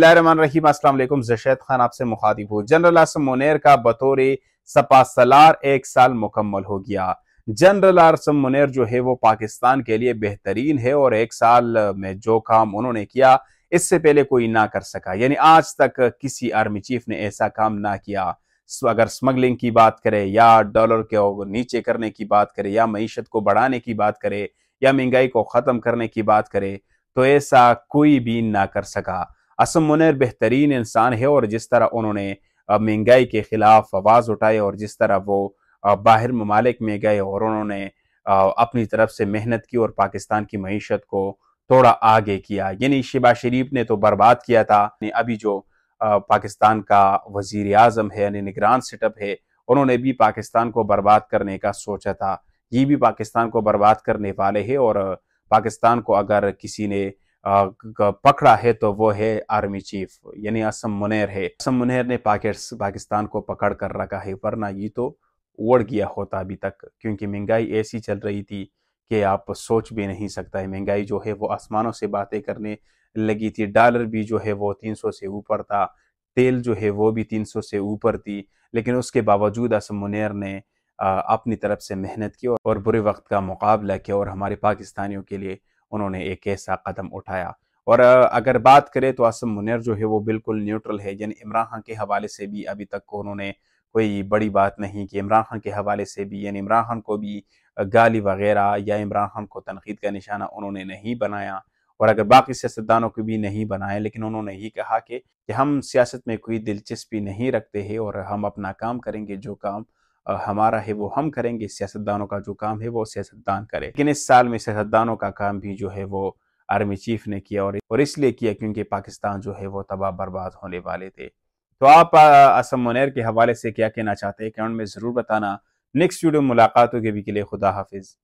जशैद खान आपसे मुखातिब हूँ जनरल आसम मुनेर का बतौर सपा सलार एक साल मुकम्मल हो गया जनरल आसम मुनेर जो है वो पाकिस्तान के लिए बेहतरीन है और एक साल में जो काम उन्होंने किया इससे पहले कोई ना कर सका यानी आज तक किसी आर्मी चीफ ने ऐसा काम ना किया अगर स्मगलिंग की बात करें या डॉलर के नीचे करने की बात करें या मीशत को बढ़ाने की बात करें या महंगाई को ख़त्म करने की बात करें तो ऐसा कोई भी ना कर सका असम मुनर बेहतरीन इंसान है और जिस तरह उन्होंने महंगाई के खिलाफ आवाज़ उठाई और जिस तरह वो बाहर ममालिक में गए और उन्होंने अपनी तरफ से मेहनत की और पाकिस्तान की मीशत को थोड़ा आगे किया यानी शिबा शरीफ ने तो बर्बाद किया था अभी जो पाकिस्तान का वजीर अजम है यानी निगरान सेटअप है उन्होंने भी पाकिस्तान को बर्बाद करने का सोचा था ये भी पाकिस्तान को बर्बाद करने वाले है और पाकिस्तान को अगर किसी ने पकड़ा है तो वो है आर्मी चीफ यानी असम मुनेर है असम मुनेर ने पाकिस्तान को पकड़ कर रखा है वरना ये तो उड़ गया होता अभी तक क्योंकि महंगाई ऐसी चल रही थी कि आप सोच भी नहीं सकता है महंगाई जो है वो आसमानों से बातें करने लगी थी डॉलर भी जो है वो सौ से ऊपर था तेल जो है वो भी सौ से ऊपर थी लेकिन उसके बावजूद असम मुनेर ने अपनी तरफ से मेहनत की और बुरे वक्त का मुकाबला किया और हमारे पाकिस्तानियों के लिए उन्होंने एक ऐसा कदम उठाया और अगर बात करें तो आसम मुनर जो है वो बिल्कुल न्यूट्रल है यानी इमरान खान के हवाले से भी अभी तक उन्होंने कोई बड़ी बात नहीं कि इमरान खान के हवाले से भी यानी इमरान खान को भी गाली वगैरह या इमरान खान को तनकीद का निशाना उन्होंने नहीं बनाया और अगर बाकी सियासतदानों को भी नहीं बनाया लेकिन उन्होंने ही कहा कि, कि हम सियासत में कोई दिलचस्पी नहीं रखते हैं और हम अपना काम करेंगे जो काम हमारा है वो हम करेंगे सियासतदानों का जो काम है वो सियासतदान करें लेकिन इस साल में सियासतदानों का काम भी जो है वो आर्मी चीफ ने किया और और इसलिए किया क्योंकि पाकिस्तान जो है वो तबाह बर्बाद होने वाले थे तो आप असम मुनैर के हवाले से क्या कहना चाहते हैं कमेंट में ज़रूर बताना नेक्स्ट वीडियो के भी के लिए खुदा हाफिज़